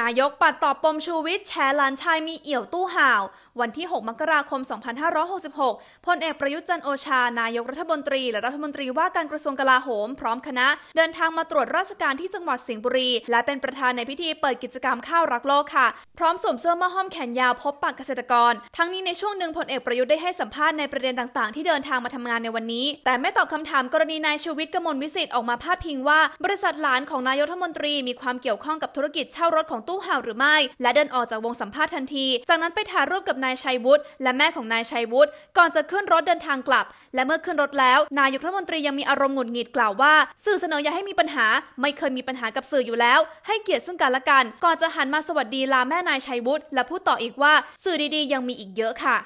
นายกปัดตอบปมชูวิทย์แชร์หลานชายมีเอี่ยวตู้ห่าว วันที่ 6 มกราคม 2566 พลเอกประยุทธ์จันโอชา นายกรัฐมนตรี และรัฐมนตรีว่าการกระทรวงกลาโหมพร้อมคณะเดินทางมาตรวจราชการที่จังหวัดสิงห์บุรี และเป็นประธานในพิธีเปิดกิจกรรมข้าวรักโลกค่ะ พร้อมสวมเสื้อมะห้อมแขนยาวพบปักเกษตรกร ทั้งนี้ในช่วงหนึ่งพลเอกประยุทธ์ได้ให้สัมภาษณ์ในประเด็นต่าง ๆ ที่ เดินทางมาทำงานในวันนี้ แต่ไม่ตอบคำถามกรณีนายชูวิทย์กมลวิสิทธิ์ออกมาพาดพิงว่าบริษัทหลานของนายกรัฐมนตรีมีความเกี่ยวข้องกับธุรกิจเช่ารถของตู้ห่าวหรือไม่ และเดินออกจากวงสัมภาษณ์ทันที จากนั้นไปถ่ายรูปกับนายชัยวุฒิและแม่ของนายชัยวุฒิก่อนจะขึ้นรถเดินทางกลับและเมื่อขึ้นรถแล้ว นายกรัฐมนตรียังมีอารมณ์หงุดหงิดกล่าวว่าสื่อเสนออย่าให้มีปัญหา ไม่เคยมีปัญหากับสื่ออยู่แล้ว ให้เกียรติซึ่งกันและกัน ก่อนจะหันมาสวัสดีลาแม่นายชัยวุฒิและพูดต่ออีกว่าสื่อดีๆ ยังมีอีกเยอะค่ะ